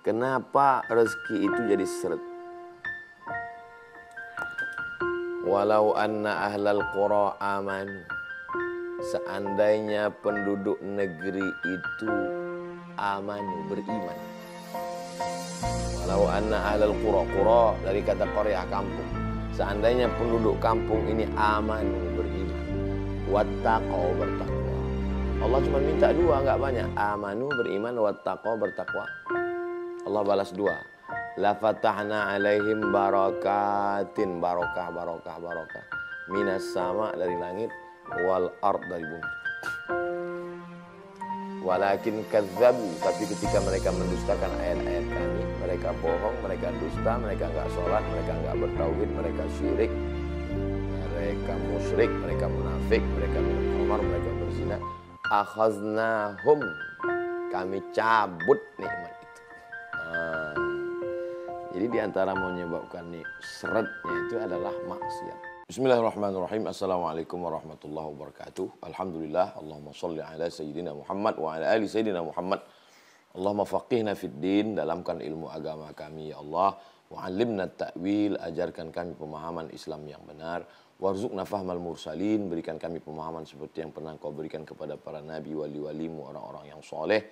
Kenapa rezeki itu jadi seret? Walau anna ahlal qura aman, Seandainya penduduk negeri itu amanu, beriman Walau anna ahlal qura qura dari kata Korea kampung Seandainya penduduk kampung ini amanu, beriman Wattaqo bertakwa Allah cuma minta dua, nggak banyak Amanu, beriman, wattaqau bertakwa Allah balas dua. La fatahna alaihim barakatin barokah barokah barokah. Minas sama dari langit wal ard dari bumi. Walakin kadzabu tapi ketika mereka mendustakan ayat-ayat kami, mereka bohong, mereka dusta, mereka nggak sholat, mereka nggak bertauhid, mereka syirik, mereka musyrik, mereka munafik, mereka minum khamar, mereka berzina. Akhaznahum kami cabut nikmat itu. Ah. Jadi di antara menyebabkan ni seretnya itu adalah maksiat. Bismillahirrahmanirrahim. Assalamualaikum warahmatullahi wabarakatuh. Alhamdulillah. Allahumma salli ala Sayyidina Muhammad wa ala ali Sayyidina Muhammad. Allahumma faqihna fid din. Dalamkan ilmu agama kami, Ya Allah. Wa'alimna ta'wil. Ajarkan kami pemahaman Islam yang benar. Warzukna fahmal mursalin. Berikan kami pemahaman seperti yang pernah kau berikan kepada para nabi, wali-walimu, orang-orang yang soleh.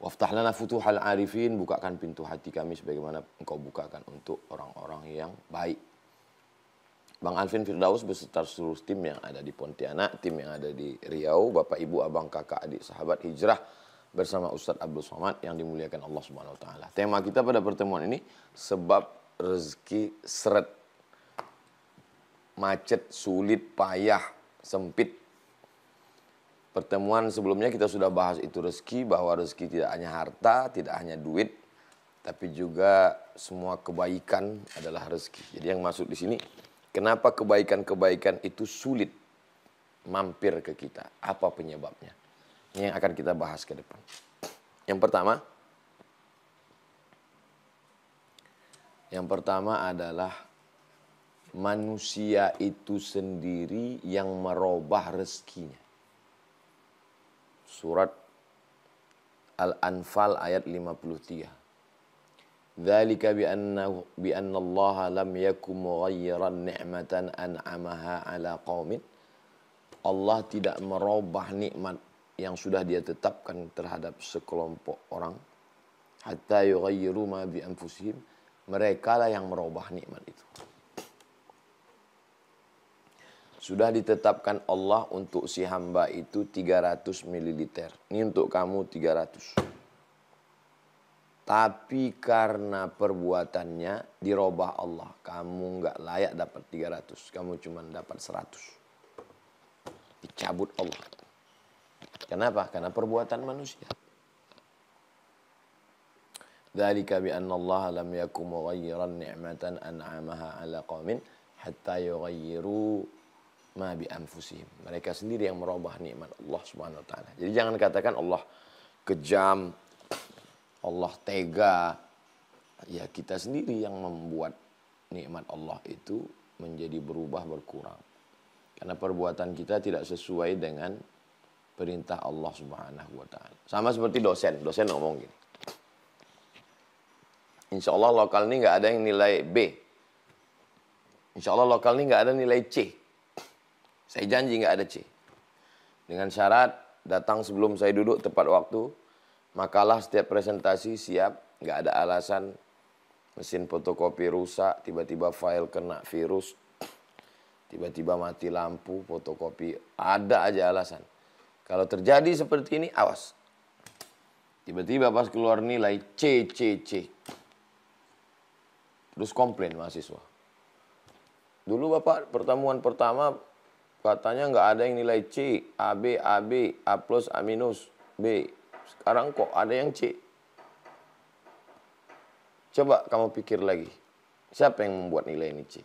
Waftah lana futuhal arifin, bukakan pintu hati kami sebagaimana engkau bukakan untuk orang-orang yang baik. Bang Alvin Firdaus beserta seluruh tim yang ada di Pontianak, tim yang ada di Riau, Bapak Ibu, Abang, Kakak, Adik, Sahabat, Hijrah, bersama Ustadz Abdul Somad yang dimuliakan Allah Subhanahu Wa Taala. Tema kita pada pertemuan ini sebab rezeki seret, macet, sulit, payah, sempit Pertemuan sebelumnya kita sudah bahas itu rezeki, bahwa rezeki tidak hanya harta, tidak hanya duit, tapi juga semua kebaikan adalah rezeki. Jadi yang masuk di sini, kenapa kebaikan-kebaikan itu sulit mampir ke kita? Apa penyebabnya? Ini yang akan kita bahas ke depan. Yang pertama, yang pertama adalah manusia itu sendiri yang merubah rezekinya surat Al-Anfal ayat 53. Dzalika bi anna bi anna Allah lam yakum mughayyiran ni'matan an'amaha ala qaumin. Allah tidak merubah nikmat yang sudah dia tetapkan terhadap sekelompok orang hatta yughayyiru ma bi anfusihim mereka lah yang merubah nikmat itu. Sudah ditetapkan Allah untuk si hamba itu 300 ml. Ini untuk kamu 300. Tapi karena perbuatannya dirobah Allah. Kamu nggak layak dapat 300. Kamu cuma dapat 100. Dicabut Allah. Kenapa? Karena perbuatan manusia. ذلك بأن الله لم يكن مغيرا نعمة أنعمها على قوم حتى يغيروا ma bi Mereka sendiri yang merubah nikmat Allah Subhanahu wa taala. Jadi jangan katakan Allah kejam, Allah tega. Ya kita sendiri yang membuat nikmat Allah itu menjadi berubah berkurang. Karena perbuatan kita tidak sesuai dengan perintah Allah Subhanahu wa taala. Sama seperti dosen, dosen ngomong gini. Insya Allah lokal ini nggak ada yang nilai B. Insya Allah lokal ini nggak ada nilai C. Saya janji nggak ada C. Dengan syarat datang sebelum saya duduk tepat waktu, makalah setiap presentasi siap, nggak ada alasan mesin fotokopi rusak, tiba-tiba file kena virus, tiba-tiba mati lampu, fotokopi, ada aja alasan. Kalau terjadi seperti ini, awas. Tiba-tiba pas keluar nilai C, C, C. Terus komplain mahasiswa. Dulu Bapak pertemuan pertama Katanya nggak ada yang nilai C, A, B, A, B, A plus, A minus, B. Sekarang kok ada yang C? Coba kamu pikir lagi. Siapa yang membuat nilai ini C?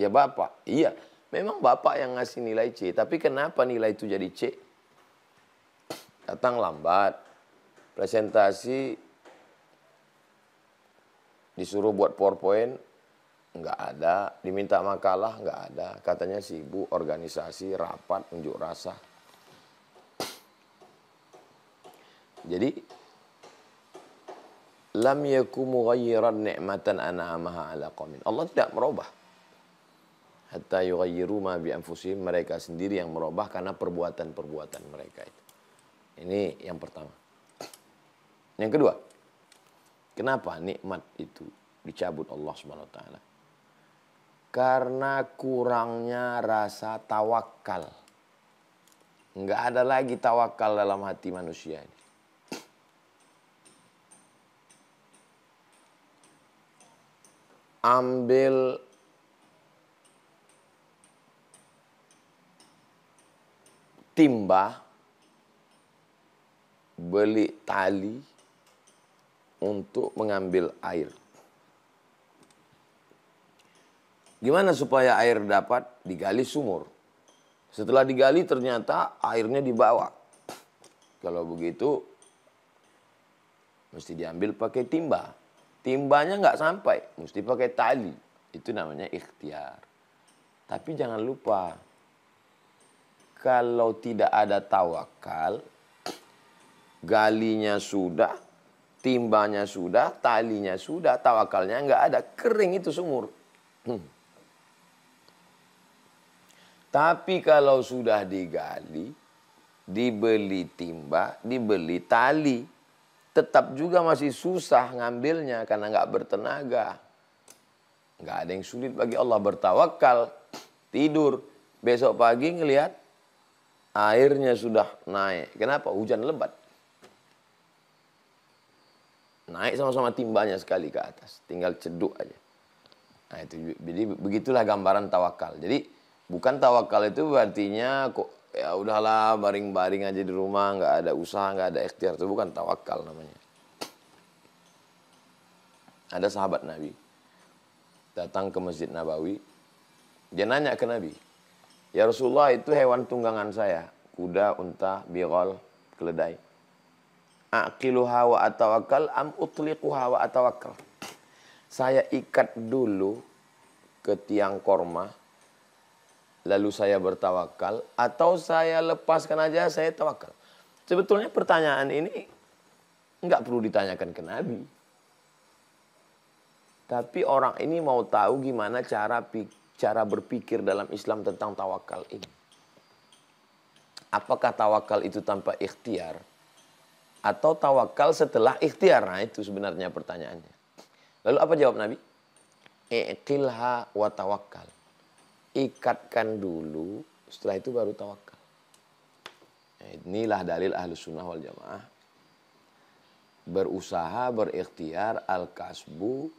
Ya Bapak. Iya, memang Bapak yang ngasih nilai C. Tapi kenapa nilai itu jadi C? Datang lambat. Presentasi disuruh buat PowerPoint, nggak ada, diminta makalah nggak ada, katanya sibuk organisasi, rapat, unjuk rasa. Jadi lam yakumu ghayran ni'matan an'amaha ala qaumin. Allah tidak merubah. Hatta yughayyiru ma bi anfusihim, mereka sendiri yang merubah karena perbuatan-perbuatan mereka itu. Ini yang pertama. Yang kedua, kenapa nikmat itu dicabut Allah Subhanahu wa taala? karena kurangnya rasa tawakal. Nggak ada lagi tawakal dalam hati manusia ini. Ambil timba, beli tali untuk mengambil air. Gimana supaya air dapat digali sumur? Setelah digali ternyata airnya dibawa. Kalau begitu mesti diambil pakai timba. Timbanya nggak sampai, mesti pakai tali. Itu namanya ikhtiar. Tapi jangan lupa kalau tidak ada tawakal, galinya sudah, timbanya sudah, talinya sudah, tawakalnya nggak ada, kering itu sumur. Hmm. Tapi kalau sudah digali, dibeli timba, dibeli tali, tetap juga masih susah ngambilnya karena nggak bertenaga. Nggak ada yang sulit bagi Allah bertawakal, tidur, besok pagi ngelihat airnya sudah naik. Kenapa? Hujan lebat. Naik sama-sama timbanya sekali ke atas, tinggal ceduk aja. Nah itu jadi begitulah gambaran tawakal. Jadi bukan tawakal itu artinya kok ya udahlah baring-baring aja di rumah nggak ada usaha nggak ada ikhtiar itu bukan tawakal namanya ada sahabat Nabi datang ke masjid Nabawi dia nanya ke Nabi ya Rasulullah itu hewan tunggangan saya kuda unta birol keledai aqiluha wa atawakal am utliquha wa atawakal saya ikat dulu ke tiang korma lalu saya bertawakal atau saya lepaskan aja saya tawakal. Sebetulnya pertanyaan ini nggak perlu ditanyakan ke Nabi. Tapi orang ini mau tahu gimana cara cara berpikir dalam Islam tentang tawakal ini. Apakah tawakal itu tanpa ikhtiar? Atau tawakal setelah ikhtiar? Nah itu sebenarnya pertanyaannya. Lalu apa jawab Nabi? Iqilha wa tawakkal ikatkan dulu, setelah itu baru tawakal. Nah, inilah dalil ahlus sunnah wal jamaah. Berusaha, berikhtiar, al-kasbu,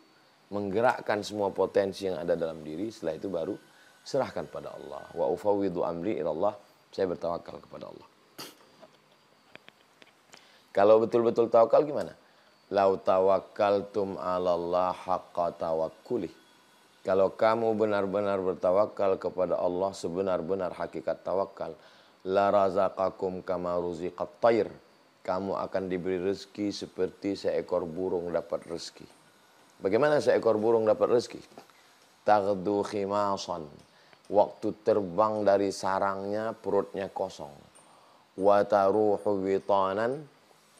menggerakkan semua potensi yang ada dalam diri, setelah itu baru serahkan pada Allah. Wa ufawidu amri ilallah, saya bertawakal kepada Allah. Kalau betul-betul tawakal gimana? Lau tawakkaltum alallah haqqa tawakkulih kalau kamu benar-benar bertawakal kepada Allah sebenar-benar hakikat tawakal, la razaqakum kama ruziqat Kamu akan diberi rezeki seperti seekor burung dapat rezeki. Bagaimana seekor burung dapat rezeki? Tagdu khimasan. Waktu terbang dari sarangnya perutnya kosong. Wataruhu witanan.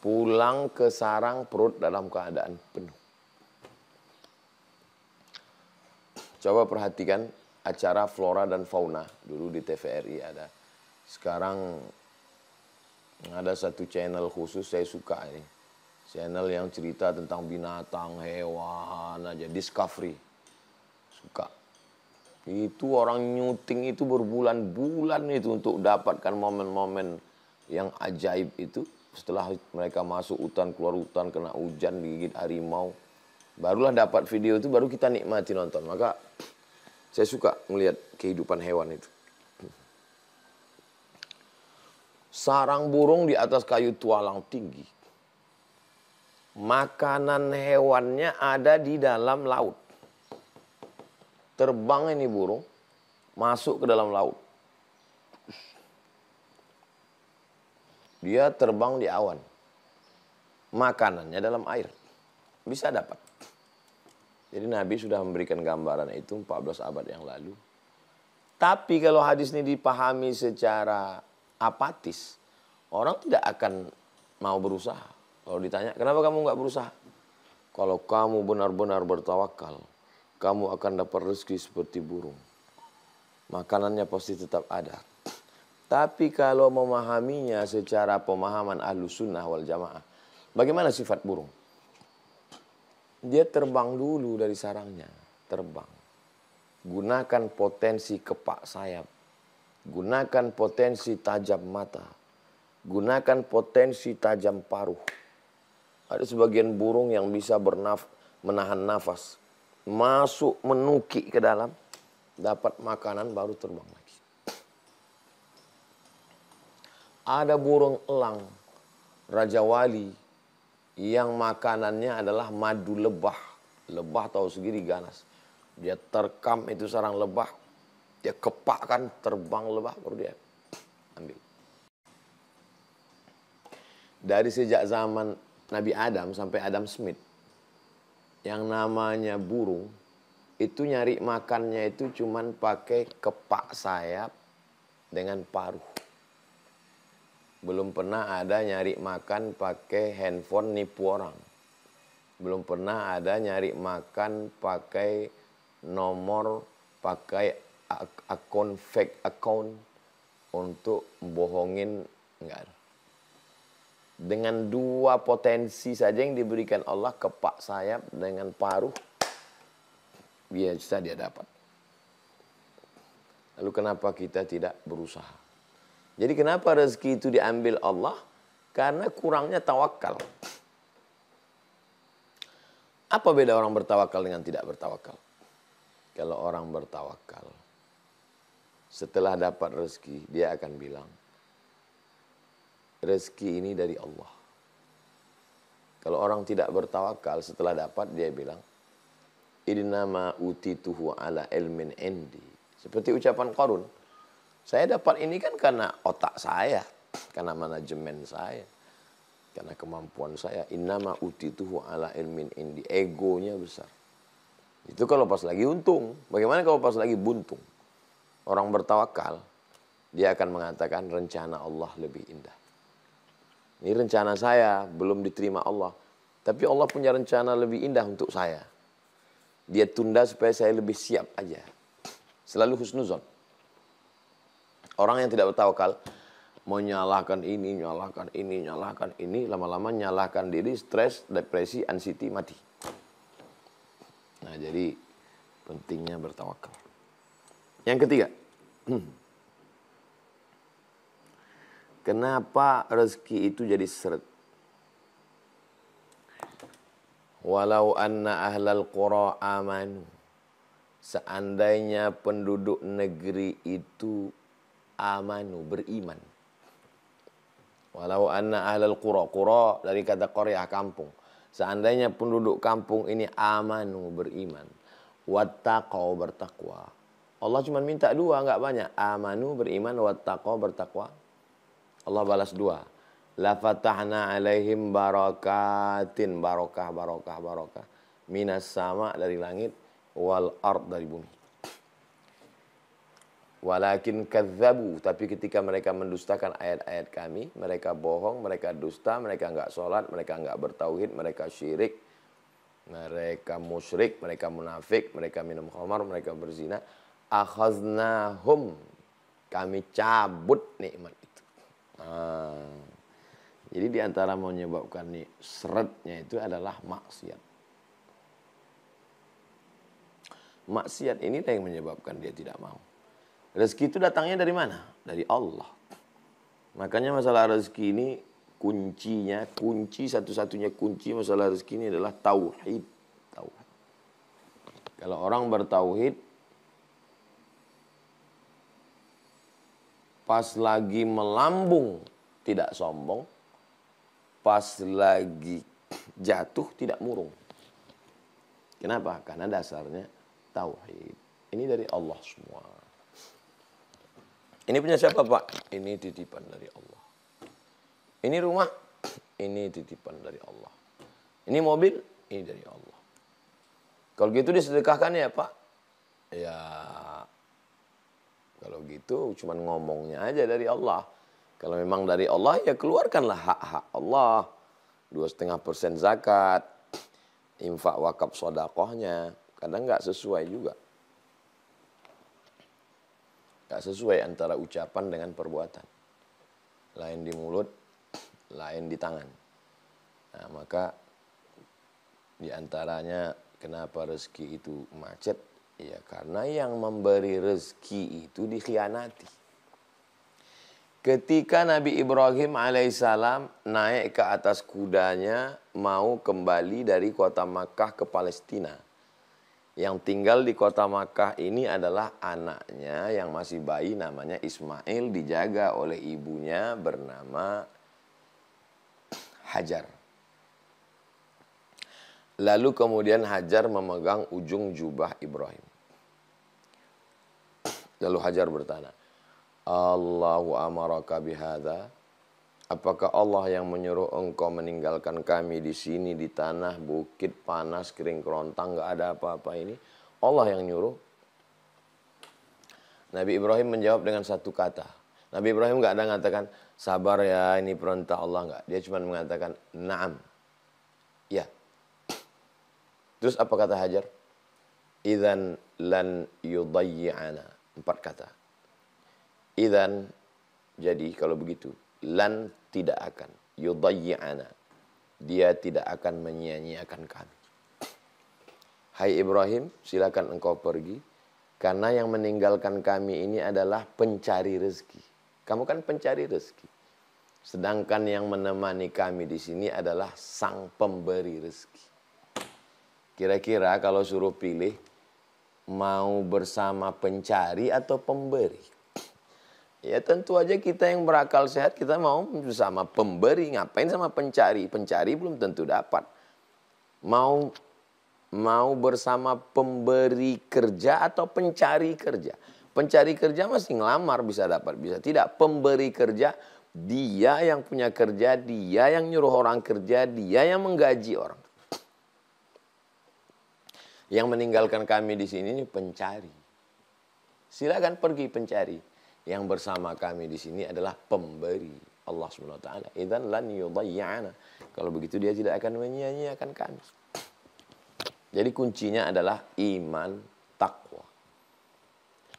Pulang ke sarang perut dalam keadaan penuh. Coba perhatikan acara flora dan fauna dulu di TVRI ada. Sekarang ada satu channel khusus saya suka ini. Channel yang cerita tentang binatang, hewan aja, discovery. Suka. Itu orang nyuting itu berbulan-bulan itu untuk dapatkan momen-momen yang ajaib itu. Setelah mereka masuk hutan, keluar hutan, kena hujan, digigit harimau Barulah dapat video itu baru kita nikmati nonton. Maka saya suka melihat kehidupan hewan itu. Sarang burung di atas kayu tualang tinggi. Makanan hewannya ada di dalam laut. Terbang ini burung masuk ke dalam laut. Dia terbang di awan. Makanannya dalam air. Bisa dapat. Jadi Nabi sudah memberikan gambaran itu 14 abad yang lalu. Tapi kalau hadis ini dipahami secara apatis, orang tidak akan mau berusaha. Kalau ditanya, kenapa kamu nggak berusaha? Kalau kamu benar-benar bertawakal, kamu akan dapat rezeki seperti burung. Makanannya pasti tetap ada. Tapi kalau memahaminya secara pemahaman ahlu sunnah wal jamaah, bagaimana sifat burung? dia terbang dulu dari sarangnya, terbang. Gunakan potensi kepak sayap, gunakan potensi tajam mata, gunakan potensi tajam paruh. Ada sebagian burung yang bisa bernaf menahan nafas, masuk menuki ke dalam, dapat makanan baru terbang lagi. Ada burung elang, raja wali, yang makanannya adalah madu lebah. Lebah tahu segini ganas. Dia terkam itu sarang lebah, dia kepakkan terbang lebah baru dia ambil. Dari sejak zaman Nabi Adam sampai Adam Smith, yang namanya burung itu nyari makannya itu cuman pakai kepak sayap dengan paruh. Belum pernah ada nyari makan pakai handphone nipu orang. Belum pernah ada nyari makan pakai nomor, pakai akun fake account untuk bohongin enggak Dengan dua potensi saja yang diberikan Allah ke pak sayap dengan paruh biasa dia dapat. Lalu kenapa kita tidak berusaha? Jadi kenapa rezeki itu diambil Allah? Karena kurangnya tawakal. Apa beda orang bertawakal dengan tidak bertawakal? Kalau orang bertawakal, setelah dapat rezeki, dia akan bilang, rezeki ini dari Allah. Kalau orang tidak bertawakal, setelah dapat, dia bilang, ini nama utituhu ala ilmin endi. Seperti ucapan Qarun saya dapat ini kan karena otak saya, karena manajemen saya, karena kemampuan saya. Innama utituhu ala ilmin indi. Egonya besar. Itu kalau pas lagi untung. Bagaimana kalau pas lagi buntung? Orang bertawakal, dia akan mengatakan rencana Allah lebih indah. Ini rencana saya belum diterima Allah. Tapi Allah punya rencana lebih indah untuk saya. Dia tunda supaya saya lebih siap aja. Selalu husnuzon. Orang yang tidak bertawakal menyalahkan ini, nyalahkan ini, nyalahkan ini, lama-lama nyalahkan diri, stres, depresi, anxiety, mati. Nah, jadi pentingnya bertawakal. Yang ketiga, hmm. kenapa rezeki itu jadi seret? Walau anna ahlal qura aman, Seandainya penduduk negeri itu amanu beriman. Walau anna ahlal qura qura dari kata Korea kampung. Seandainya penduduk kampung ini amanu beriman. Wattaqau bertakwa. Allah cuma minta dua nggak banyak. Amanu beriman wattaqau bertakwa. Allah balas dua. Lafatahna alaihim barakatin barokah barokah barokah minas sama dari langit wal ard dari bumi. Walakin kadzabu, tapi ketika mereka mendustakan ayat-ayat kami, mereka bohong, mereka dusta, mereka enggak sholat, mereka enggak bertauhid, mereka syirik, mereka musyrik, mereka munafik, mereka minum khamar, mereka berzina. Akhaznahum, kami cabut nikmat itu. Hmm. Jadi antara menyebabkan nih seretnya itu adalah maksiat. Maksiat ini yang menyebabkan dia tidak mau. Rezeki itu datangnya dari mana? Dari Allah. Makanya masalah rezeki ini kuncinya, kunci satu-satunya kunci masalah rezeki ini adalah tauhid. Tauhid. Kalau orang bertauhid pas lagi melambung tidak sombong, pas lagi jatuh tidak murung. Kenapa? Karena dasarnya tauhid. Ini dari Allah semua. Ini punya siapa Pak? Ini titipan dari Allah. Ini rumah, ini titipan dari Allah. Ini mobil, ini dari Allah. Kalau gitu disedekahkan ya Pak? Ya, kalau gitu cuman ngomongnya aja dari Allah. Kalau memang dari Allah ya keluarkanlah hak-hak Allah. Dua setengah persen zakat, infak wakaf sodakohnya. Kadang nggak sesuai juga. Tak sesuai antara ucapan dengan perbuatan. Lain di mulut, lain di tangan. Nah, maka di antaranya kenapa rezeki itu macet? Ya karena yang memberi rezeki itu dikhianati. Ketika Nabi Ibrahim alaihissalam naik ke atas kudanya mau kembali dari kota Makkah ke Palestina yang tinggal di kota Makkah ini adalah anaknya yang masih bayi namanya Ismail dijaga oleh ibunya bernama Hajar. Lalu kemudian Hajar memegang ujung jubah Ibrahim. Lalu Hajar bertanya, Allahu amaraka bihadha Apakah Allah yang menyuruh engkau meninggalkan kami di sini, di tanah, bukit, panas, kering, kerontang, nggak ada apa-apa ini? Allah yang nyuruh. Nabi Ibrahim menjawab dengan satu kata. Nabi Ibrahim nggak ada mengatakan, sabar ya ini perintah Allah nggak. Dia cuma mengatakan, naam. Ya. Terus apa kata Hajar? Idan lan yudayyana. Empat kata. Idan, jadi kalau begitu, lan tidak akan yudayyana Dia tidak akan menyia-nyiakan kami. Hai Ibrahim, silakan engkau pergi karena yang meninggalkan kami ini adalah pencari rezeki. Kamu kan pencari rezeki. Sedangkan yang menemani kami di sini adalah sang pemberi rezeki. Kira-kira kalau suruh pilih mau bersama pencari atau pemberi? Ya tentu aja kita yang berakal sehat kita mau sama pemberi ngapain sama pencari pencari belum tentu dapat mau mau bersama pemberi kerja atau pencari kerja pencari kerja masih ngelamar bisa dapat bisa tidak pemberi kerja dia yang punya kerja dia yang nyuruh orang kerja dia yang menggaji orang yang meninggalkan kami di sini pencari silakan pergi pencari yang bersama kami di sini adalah pemberi Allah Subhanahu wa taala. Idzan lan yudayyana. Kalau begitu dia tidak akan menyia-nyiakan kami. Jadi kuncinya adalah iman takwa.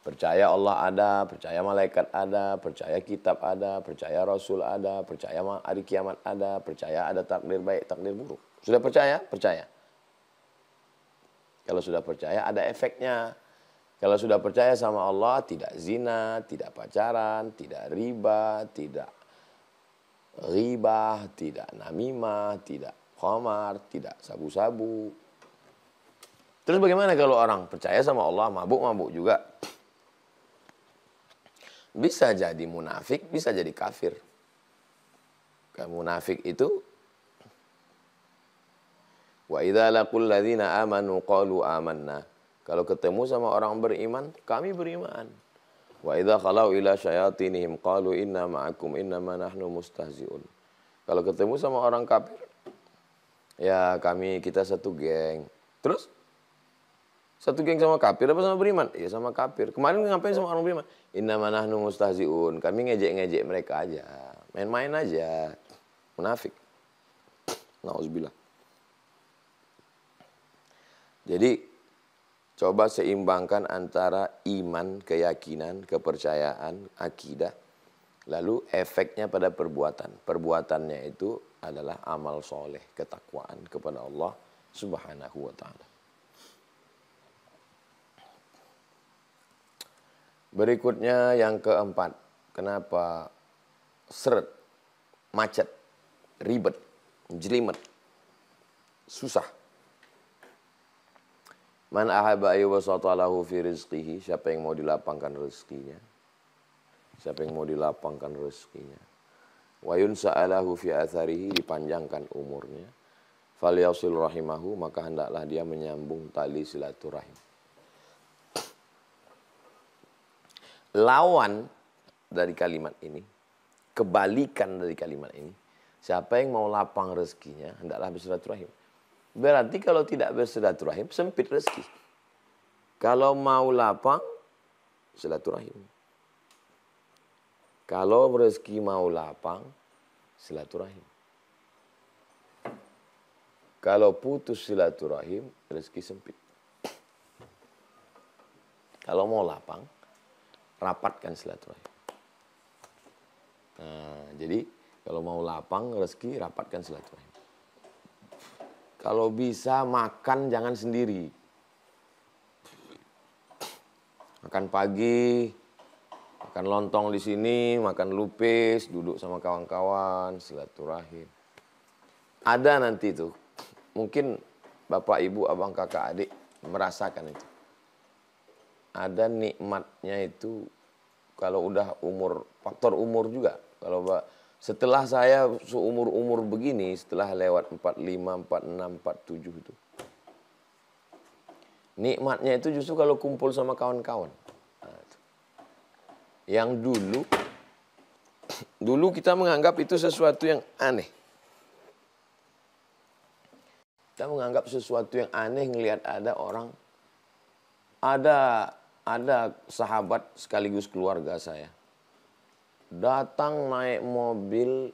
Percaya Allah ada, percaya malaikat ada, percaya kitab ada, percaya rasul ada, percaya hari kiamat ada, percaya ada takdir baik, takdir buruk. Sudah percaya? Percaya. Kalau sudah percaya ada efeknya. Kalau sudah percaya sama Allah, tidak zina, tidak pacaran, tidak riba, tidak ribah, tidak namimah, tidak khamar, tidak sabu-sabu. Terus bagaimana kalau orang percaya sama Allah, mabuk-mabuk juga? Bisa jadi munafik, bisa jadi kafir. Kamu Munafik itu Wa idza laqul ladzina amanu qalu amanna kalau ketemu sama orang beriman, kami beriman. Wa idza kalau ila syayatinihim qalu inna ma'akum inna manahnu nahnu mustahziun. Kalau ketemu sama orang kafir, ya kami kita satu geng. Terus satu geng sama kafir apa sama beriman? Ya sama kafir. Kemarin ngapain sama orang beriman? Inna manahnu nahnu mustahziun. Kami ngejek-ngejek mereka aja. Main-main aja. Munafik. Nauzubillah. Jadi Coba seimbangkan antara iman, keyakinan, kepercayaan, akidah, lalu efeknya pada perbuatan. Perbuatannya itu adalah amal soleh, ketakwaan kepada Allah Subhanahu wa Ta'ala. Berikutnya yang keempat, kenapa seret, macet, ribet, jelimet, susah. Man ahaba ayyubasatalahu fi rizqihi. Siapa yang mau dilapangkan rezekinya? Siapa yang mau dilapangkan rezekinya? yun sa'alahu fi atharihi. Dipanjangkan umurnya. yasil rahimahu. Maka hendaklah dia menyambung tali silaturahim. Lawan dari kalimat ini. Kebalikan dari kalimat ini. Siapa yang mau lapang rezekinya, hendaklah bersilaturahim Berarti kalau tidak bersilaturahim sempit rezeki. Kalau mau lapang silaturahim. Kalau rezeki mau lapang silaturahim. Kalau putus silaturahim rezeki sempit. Kalau mau lapang rapatkan silaturahim. Nah, jadi kalau mau lapang rezeki rapatkan silaturahim. Kalau bisa makan jangan sendiri. Makan pagi, makan lontong di sini, makan lupis, duduk sama kawan-kawan, silaturahim. Ada nanti itu. Mungkin Bapak, Ibu, Abang, Kakak, Adik merasakan itu. Ada nikmatnya itu kalau udah umur faktor umur juga. Kalau setelah saya seumur-umur begini, setelah lewat 45, 46, 47 itu. Nikmatnya itu justru kalau kumpul sama kawan-kawan. Nah, yang dulu, dulu kita menganggap itu sesuatu yang aneh. Kita menganggap sesuatu yang aneh ngelihat ada orang, ada ada sahabat sekaligus keluarga saya datang naik mobil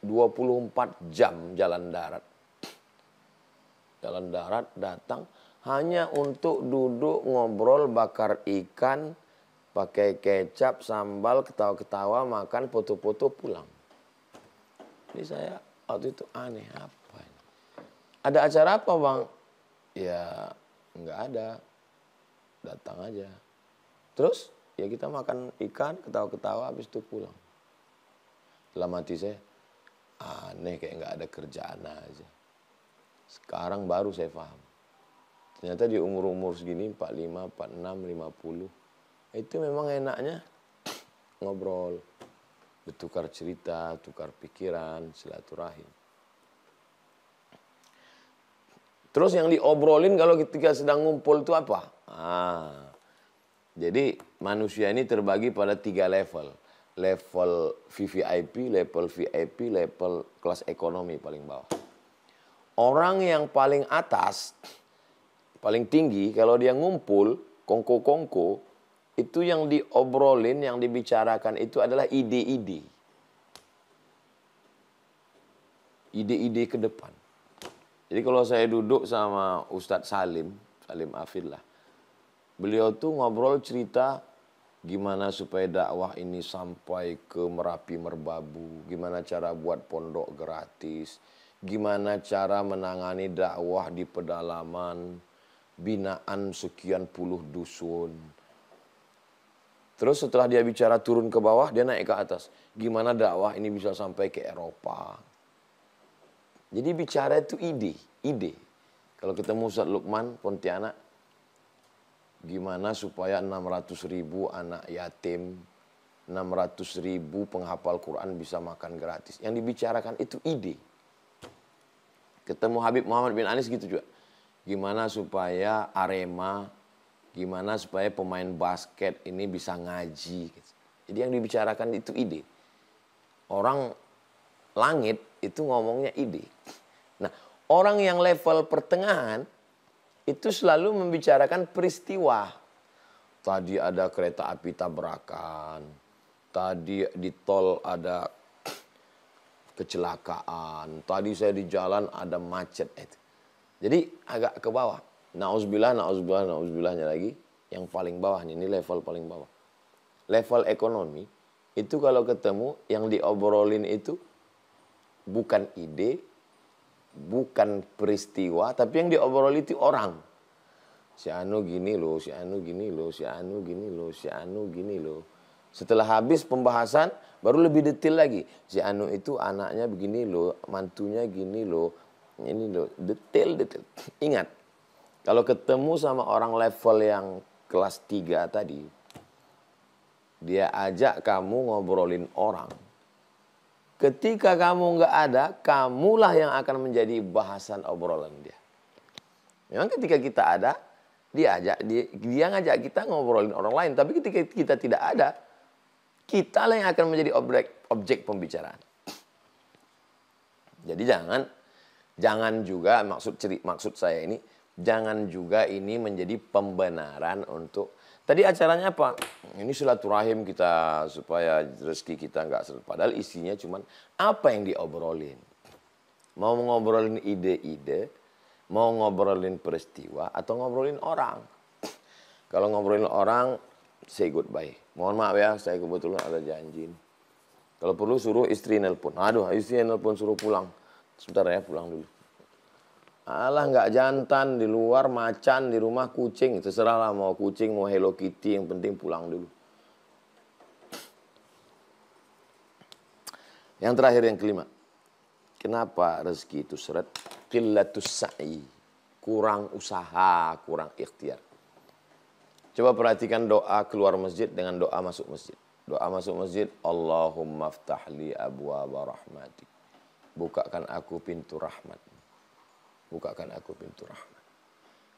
24 jam jalan darat. Jalan darat datang hanya untuk duduk ngobrol bakar ikan pakai kecap, sambal, ketawa-ketawa, makan, foto-foto pulang. Ini saya waktu itu aneh apa ini? Ada acara apa bang? Ya nggak ada, datang aja. Terus ya kita makan ikan ketawa-ketawa habis itu pulang dalam hati saya aneh kayak nggak ada kerjaan aja sekarang baru saya paham ternyata di umur-umur segini 45, 46, 50 itu memang enaknya ngobrol bertukar cerita, tukar pikiran, silaturahim. Terus yang diobrolin kalau ketika sedang ngumpul itu apa? Ah, jadi manusia ini terbagi pada tiga level. Level VVIP, level VIP, level kelas ekonomi paling bawah. Orang yang paling atas, paling tinggi, kalau dia ngumpul, kongko-kongko, itu yang diobrolin, yang dibicarakan itu adalah ide-ide. Ide-ide ke depan. Jadi kalau saya duduk sama Ustadz Salim, Salim Afillah, beliau tuh ngobrol cerita gimana supaya dakwah ini sampai ke Merapi Merbabu, gimana cara buat pondok gratis, gimana cara menangani dakwah di pedalaman, binaan sekian puluh dusun. Terus setelah dia bicara turun ke bawah, dia naik ke atas. Gimana dakwah ini bisa sampai ke Eropa? Jadi bicara itu ide, ide. Kalau ketemu Ustaz Lukman, Pontianak, gimana supaya 600 ribu anak yatim, 600 ribu penghafal Quran bisa makan gratis. Yang dibicarakan itu ide. Ketemu Habib Muhammad bin Anis gitu juga. Gimana supaya Arema, gimana supaya pemain basket ini bisa ngaji. Gitu. Jadi yang dibicarakan itu ide. Orang langit itu ngomongnya ide. Nah, orang yang level pertengahan itu selalu membicarakan peristiwa. Tadi ada kereta api tabrakan, tadi di tol ada kecelakaan, tadi saya di jalan ada macet. Eh, Jadi agak ke bawah. Nauzubillah, nauzubillah, nauzubillahnya lagi yang paling bawah ini level paling bawah. Level ekonomi itu kalau ketemu yang diobrolin itu bukan ide, bukan peristiwa, tapi yang diobrol itu orang. Si Anu gini loh, si Anu gini loh, si Anu gini loh, si Anu gini loh. Setelah habis pembahasan, baru lebih detail lagi. Si Anu itu anaknya begini loh, mantunya gini loh, ini loh, detail-detail. Ingat, kalau ketemu sama orang level yang kelas 3 tadi, dia ajak kamu ngobrolin orang Ketika kamu nggak ada, kamulah yang akan menjadi bahasan obrolan dia. Memang ketika kita ada, dia ajak dia, dia ngajak kita ngobrolin orang lain. Tapi ketika kita tidak ada, kita yang akan menjadi objek objek pembicaraan. Jadi jangan jangan juga maksud ciri maksud saya ini jangan juga ini menjadi pembenaran untuk Tadi acaranya apa? Ini silaturahim kita supaya rezeki kita nggak seret. Padahal isinya cuman apa yang diobrolin. Mau ngobrolin ide-ide, mau ngobrolin peristiwa, atau ngobrolin orang. Kalau ngobrolin orang, say goodbye. Mohon maaf ya, saya kebetulan ada janji. Kalau perlu suruh istri nelpon. Aduh, istri nelpon suruh pulang. Sebentar ya, pulang dulu. Alah nggak jantan di luar macan di rumah kucing lah mau kucing mau Hello Kitty yang penting pulang dulu. Yang terakhir yang kelima. Kenapa rezeki itu seret? kilatus sa'i. Kurang usaha, kurang ikhtiar. Coba perhatikan doa keluar masjid dengan doa masuk masjid. Doa masuk masjid, Allahumma ftahli abwa rahmatik. Bukakan aku pintu rahmat bukakan aku pintu rahmat.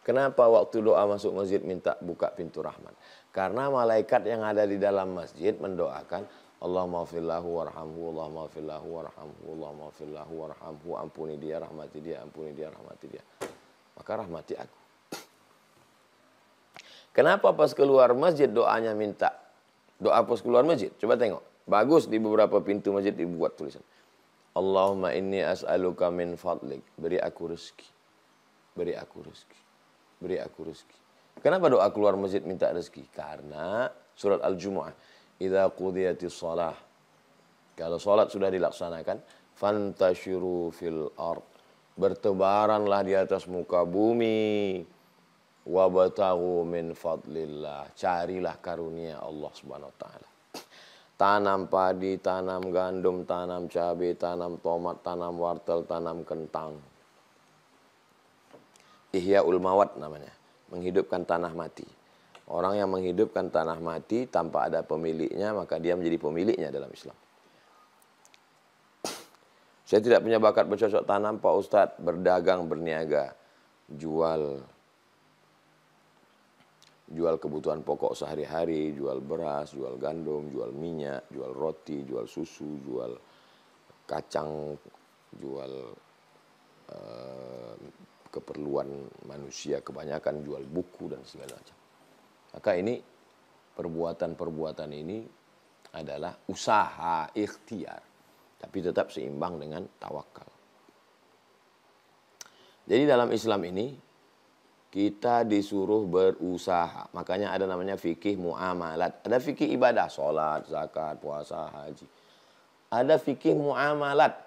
Kenapa waktu doa masuk masjid minta buka pintu rahmat? Karena malaikat yang ada di dalam masjid mendoakan Allah maafillahu warhamhu, Allah maafillahu warhamhu, Allah maafillahu warhamhu, ampuni dia, rahmati dia, ampuni dia, rahmati dia. Maka rahmati aku. Kenapa pas keluar masjid doanya minta? Doa pas keluar masjid, coba tengok. Bagus di beberapa pintu masjid dibuat tulisan. Allahumma inni as'aluka min fadlik. Beri aku rezeki. Beri aku rezeki. Beri aku rezeki. Kenapa doa keluar masjid minta rezeki? Karena surat Al-Jumu'ah. Idza qudiyatis shalah. Kalau sholat sudah dilaksanakan, fantashiru fil ard. Bertebaranlah di atas muka bumi. Wabatahu min fadlillah. Carilah karunia Allah subhanahu wa ta'ala. Tanam padi, tanam gandum, tanam cabai, tanam tomat, tanam wortel, tanam kentang. Ihya ulmawat namanya. Menghidupkan tanah mati. Orang yang menghidupkan tanah mati tanpa ada pemiliknya, maka dia menjadi pemiliknya dalam Islam. Saya tidak punya bakat bercocok tanam, Pak Ustadz, berdagang, berniaga, jual jual kebutuhan pokok sehari-hari, jual beras, jual gandum, jual minyak, jual roti, jual susu, jual kacang, jual eh, keperluan manusia, kebanyakan jual buku dan segala macam. Maka ini perbuatan-perbuatan ini adalah usaha, ikhtiar, tapi tetap seimbang dengan tawakal. Jadi dalam Islam ini kita disuruh berusaha. Makanya ada namanya fikih muamalat. Ada fikih ibadah, sholat, zakat, puasa, haji. Ada fikih muamalat.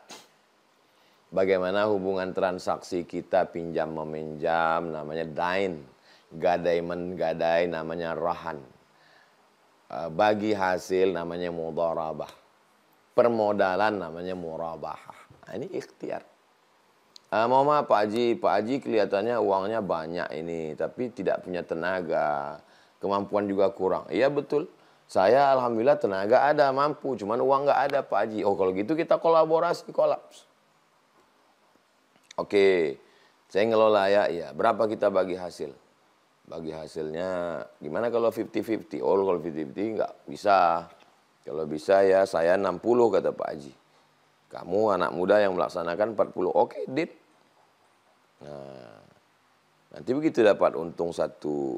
Bagaimana hubungan transaksi kita pinjam meminjam namanya dain. Gadai menggadai namanya rahan. Eh, bagi hasil namanya mudharabah. Permodalan namanya murabahah. Nah, ini ikhtiar Uh, mau maaf Pak Haji, Pak Haji kelihatannya uangnya banyak ini, tapi tidak punya tenaga, kemampuan juga kurang. Iya betul, saya alhamdulillah tenaga ada, mampu, cuman uang nggak ada Pak Haji. Oh kalau gitu kita kolaborasi, kolaps. Oke, okay. saya ngelola ya, ya berapa kita bagi hasil? Bagi hasilnya, gimana kalau 50-50? Oh kalau 50-50 nggak bisa. Kalau bisa ya saya 60 kata Pak Haji. Kamu anak muda yang melaksanakan 40. Oke, dit. Nah, nanti begitu dapat untung satu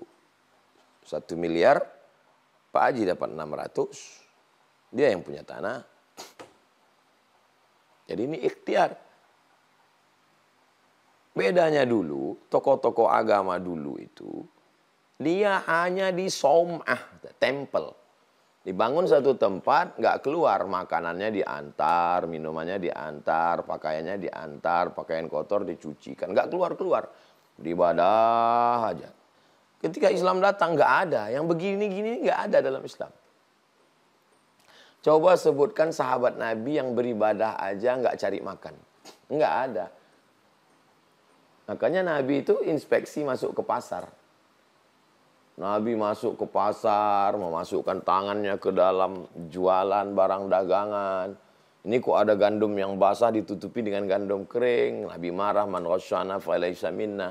satu miliar, Pak Haji dapat 600. Dia yang punya tanah. Jadi ini ikhtiar. Bedanya dulu, tokoh-tokoh agama dulu itu, dia hanya di somah, temple. Dibangun satu tempat, nggak keluar. Makanannya diantar, minumannya diantar, pakaiannya diantar, pakaian kotor dicucikan. Nggak keluar-keluar. Ibadah aja. Ketika Islam datang, nggak ada. Yang begini-gini nggak ada dalam Islam. Coba sebutkan sahabat Nabi yang beribadah aja nggak cari makan. Nggak ada. Makanya Nabi itu inspeksi masuk ke pasar. Nabi masuk ke pasar, memasukkan tangannya ke dalam jualan barang dagangan. Ini kok ada gandum yang basah ditutupi dengan gandum kering. Nabi marah, man rasyana fa'ilaysa minna.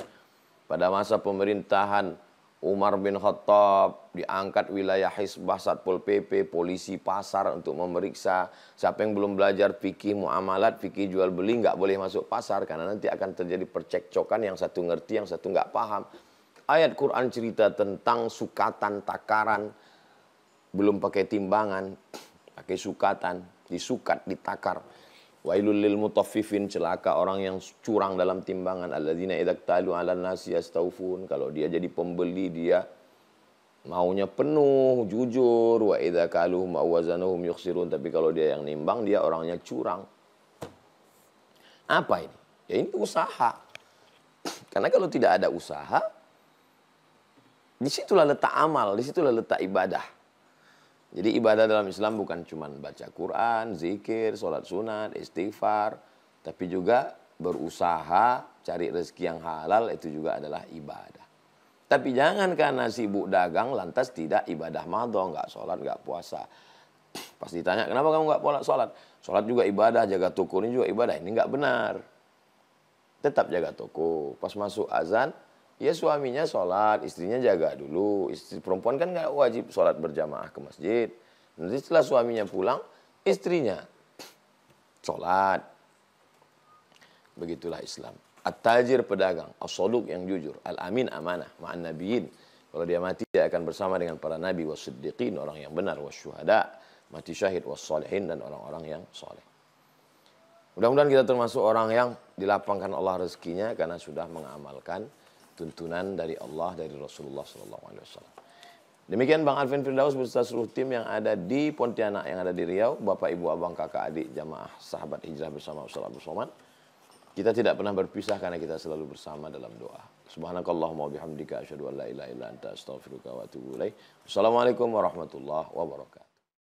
Pada masa pemerintahan Umar bin Khattab diangkat wilayah Hisbah Satpol PP, polisi pasar untuk memeriksa siapa yang belum belajar fikih muamalat, fikih jual beli nggak boleh masuk pasar karena nanti akan terjadi percekcokan yang satu ngerti, yang satu nggak paham ayat Quran cerita tentang sukatan takaran belum pakai timbangan pakai sukatan disukat ditakar Wailul lil mutaffifin celaka orang yang curang dalam timbangan alladzina idaktalu ala nasi yastaufun kalau dia jadi pembeli dia maunya penuh jujur wa idza kaluhum aw wazanuhum yukhsirun tapi kalau dia yang nimbang dia orangnya curang apa ini ya ini usaha karena kalau tidak ada usaha Disitulah letak amal, disitulah letak ibadah. Jadi ibadah dalam Islam bukan cuma baca Quran, zikir, sholat sunat, istighfar. Tapi juga berusaha cari rezeki yang halal itu juga adalah ibadah. Tapi jangan karena sibuk dagang lantas tidak ibadah madho, nggak sholat, nggak puasa. Pas ditanya, kenapa kamu nggak pola sholat? Sholat juga ibadah, jaga toko ini juga ibadah. Ini nggak benar. Tetap jaga toko. Pas masuk azan, ya suaminya sholat, istrinya jaga dulu. Istri perempuan kan nggak wajib sholat berjamaah ke masjid. Nanti setelah suaminya pulang, istrinya sholat. Begitulah Islam. At-tajir pedagang, as yang jujur, al-amin amanah, ma'an nabiin? Kalau dia mati, dia akan bersama dengan para nabi, wasiddiqin, orang yang benar, syuhada, mati syahid, wassalihin, dan orang-orang yang soleh. Mudah-mudahan kita termasuk orang yang dilapangkan Allah rezekinya karena sudah mengamalkan tuntunan dari Allah dari Rasulullah Sallallahu Alaihi Wasallam. Demikian Bang Alvin Firdaus beserta seluruh tim yang ada di Pontianak yang ada di Riau, Bapak Ibu Abang Kakak Adik Jamaah Sahabat Hijrah bersama Ustaz Abdul Somad. Kita tidak pernah berpisah karena kita selalu bersama dalam doa. Subhanakallahumma wabihamdika asyhadu an la ilaha illa anta astaghfiruka wa atubu ilaik. Assalamualaikum warahmatullahi wabarakatuh.